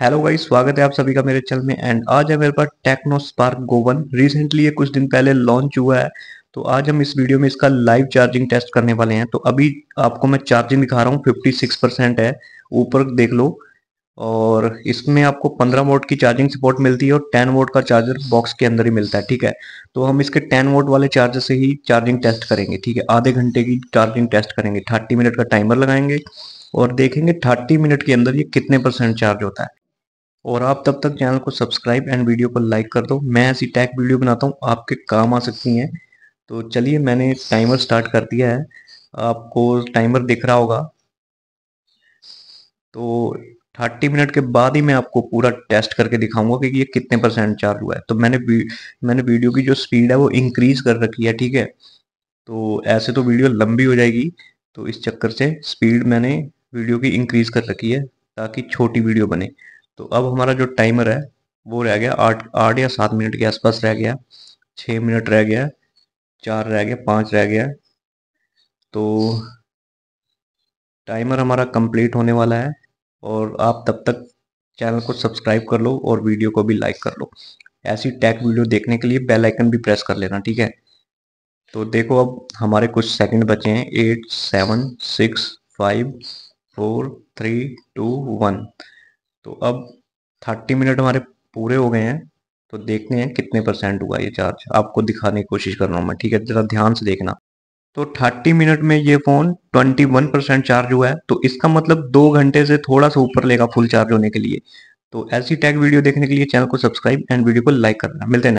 hello भाई स्वागत है आप सभी का मेरे चैनल में एंड आज है मेरे पास टेक्नो स्पार्क गोवन रिसेंटली ये कुछ दिन पहले लॉन्च हुआ है तो आज हम इस वीडियो में इसका लाइव चार्जिंग टेस्ट करने वाले हैं तो अभी आपको मैं चार्जिंग दिखा रहा हूँ 56 परसेंट है ऊपर देख लो और इसमें आपको 15 वोट की चार्जिंग सपोर्ट मिलती है और टेन वोट का चार्जर बॉक्स के अंदर ही मिलता है ठीक है तो हम इसके टेन वोट वाले चार्जर से ही चार्जिंग टेस्ट करेंगे ठीक है आधे घंटे की चार्जिंग टेस्ट करेंगे थर्टी मिनट का टाइमर लगाएंगे और देखेंगे थर्टी मिनट के अंदर ये कितने परसेंट चार्ज होता है और आप तब तक चैनल को सब्सक्राइब एंड वीडियो को लाइक कर दो मैं ऐसी टैक वीडियो बनाता हूँ आपके काम आ सकती हैं तो चलिए मैंने टाइमर स्टार्ट कर दिया है आपको टाइमर दिख रहा होगा तो थर्टी मिनट के बाद ही मैं आपको पूरा टेस्ट करके दिखाऊंगा कि ये कितने परसेंट चार्ज हुआ है तो मैंने मैंने वीडियो की जो स्पीड है वो इंक्रीज कर रखी है ठीक है तो ऐसे तो वीडियो लंबी हो जाएगी तो इस चक्कर से स्पीड मैंने वीडियो की इंक्रीज कर रखी है ताकि छोटी वीडियो बने तो अब हमारा जो टाइमर है वो रह गया आठ आठ या सात मिनट के आसपास रह गया छः मिनट रह गया चार रह गया पाँच रह गया तो टाइमर हमारा कंप्लीट होने वाला है और आप तब तक चैनल को सब्सक्राइब कर लो और वीडियो को भी लाइक कर लो ऐसी टैक वीडियो देखने के लिए बेल आइकन भी प्रेस कर लेना ठीक है तो देखो अब हमारे कुछ सेकंड बचे हैं eight seven six five four three two one तो अब थर्टी मिनट हमारे पूरे हो गए हैं तो देखते हैं कितने परसेंट हुआ ये चार्ज आपको दिखाने की कोशिश कर रहा हूँ मैं ठीक है ज़रा ध्यान से देखना तो 30 मिनट में ये फ़ोन 21 परसेंट चार्ज हुआ है तो इसका मतलब दो घंटे से थोड़ा सा ऊपर लेगा फुल चार्ज होने के लिए तो ऐसी टैग वीडियो देखने के लिए चैनल को सब्सक्राइब एंड वीडियो को लाइक करना मिलते हैं